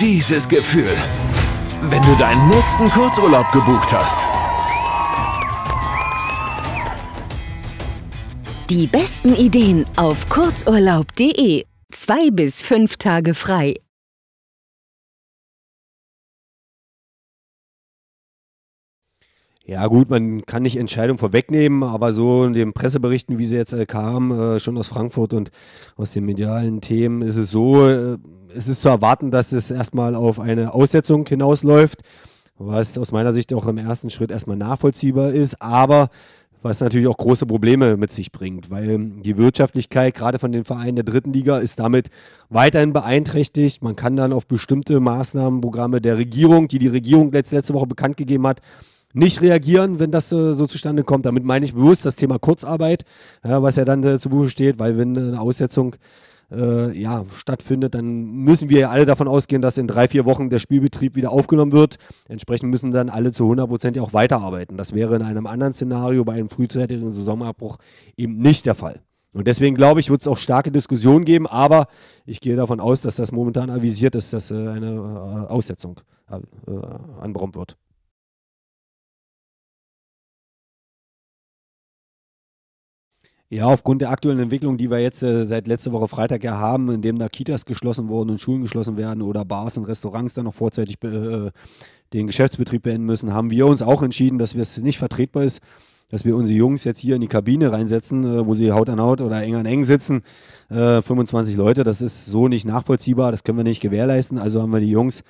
Dieses Gefühl, wenn du deinen nächsten Kurzurlaub gebucht hast. Die besten Ideen auf kurzurlaub.de. Zwei bis fünf Tage frei. Ja gut, man kann nicht Entscheidungen vorwegnehmen, aber so in den Presseberichten, wie sie jetzt äh, kamen, äh, schon aus Frankfurt und aus den medialen Themen, ist es so, äh, es ist zu erwarten, dass es erstmal auf eine Aussetzung hinausläuft, was aus meiner Sicht auch im ersten Schritt erstmal nachvollziehbar ist, aber was natürlich auch große Probleme mit sich bringt, weil die Wirtschaftlichkeit gerade von den Vereinen der dritten Liga ist damit weiterhin beeinträchtigt. Man kann dann auf bestimmte Maßnahmenprogramme der Regierung, die die Regierung letzte Woche bekannt gegeben hat, nicht reagieren, wenn das äh, so zustande kommt. Damit meine ich bewusst das Thema Kurzarbeit, ja, was ja dann äh, zu Buche steht, weil wenn äh, eine Aussetzung äh, ja, stattfindet, dann müssen wir ja alle davon ausgehen, dass in drei, vier Wochen der Spielbetrieb wieder aufgenommen wird. Entsprechend müssen dann alle zu 100 Prozent ja auch weiterarbeiten. Das wäre in einem anderen Szenario bei einem frühzeitigen Saisonabbruch eben nicht der Fall. Und deswegen glaube ich, wird es auch starke Diskussionen geben, aber ich gehe davon aus, dass das momentan avisiert ist, dass äh, eine äh, Aussetzung äh, äh, anberaumt wird. Ja, aufgrund der aktuellen Entwicklung, die wir jetzt äh, seit letzter Woche Freitag ja haben, in dem da Kitas geschlossen wurden und Schulen geschlossen werden oder Bars und Restaurants dann noch vorzeitig äh, den Geschäftsbetrieb beenden müssen, haben wir uns auch entschieden, dass es nicht vertretbar ist, dass wir unsere Jungs jetzt hier in die Kabine reinsetzen, äh, wo sie Haut an Haut oder eng an eng sitzen. 25 äh, Leute, das ist so nicht nachvollziehbar, das können wir nicht gewährleisten. Also haben wir die Jungs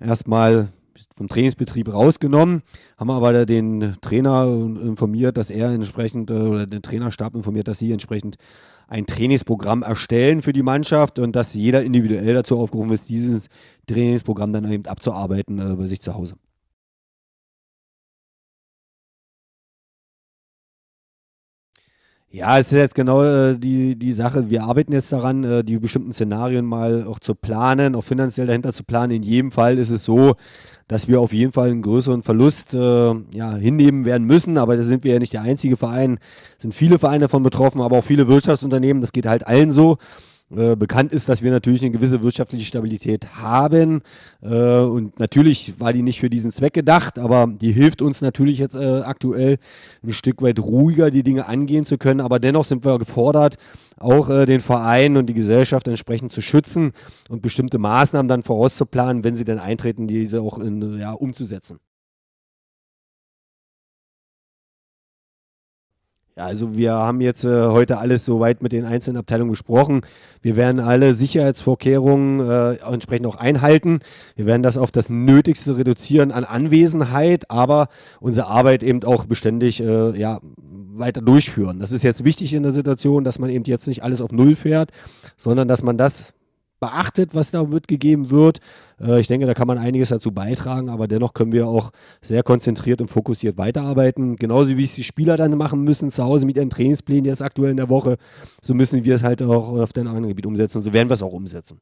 erstmal vom Trainingsbetrieb rausgenommen, haben aber den Trainer informiert, dass er entsprechend äh, oder den Trainerstab informiert, dass sie entsprechend ein Trainingsprogramm erstellen für die Mannschaft und dass jeder individuell dazu aufgerufen ist, dieses Trainingsprogramm dann eben abzuarbeiten äh, bei sich zu Hause. Ja, es ist jetzt genau äh, die, die Sache. Wir arbeiten jetzt daran, äh, die bestimmten Szenarien mal auch zu planen, auch finanziell dahinter zu planen. In jedem Fall ist es so, dass wir auf jeden Fall einen größeren Verlust äh, ja, hinnehmen werden müssen. Aber da sind wir ja nicht der einzige Verein. Es sind viele Vereine davon betroffen, aber auch viele Wirtschaftsunternehmen. Das geht halt allen so. Äh, bekannt ist, dass wir natürlich eine gewisse wirtschaftliche Stabilität haben. Äh, und natürlich war die nicht für diesen Zweck gedacht, aber die hilft uns natürlich jetzt äh, aktuell ein Stück weit ruhiger, die Dinge angehen zu können. Aber dennoch sind wir gefordert, auch äh, den Verein und die Gesellschaft entsprechend zu schützen und bestimmte Maßnahmen dann vorauszuplanen, wenn sie denn eintreten, diese auch in, ja, umzusetzen. Ja, also wir haben jetzt äh, heute alles soweit mit den einzelnen Abteilungen besprochen. Wir werden alle Sicherheitsvorkehrungen äh, entsprechend auch einhalten. Wir werden das auf das Nötigste reduzieren an Anwesenheit, aber unsere Arbeit eben auch beständig äh, ja, weiter durchführen. Das ist jetzt wichtig in der Situation, dass man eben jetzt nicht alles auf Null fährt, sondern dass man das beachtet, was da mitgegeben wird. Äh, ich denke, da kann man einiges dazu beitragen, aber dennoch können wir auch sehr konzentriert und fokussiert weiterarbeiten. Genauso wie es die Spieler dann machen müssen zu Hause mit ihren Trainingsplänen jetzt aktuell in der Woche, so müssen wir es halt auch auf den anderen Gebiet umsetzen. So werden wir es auch umsetzen.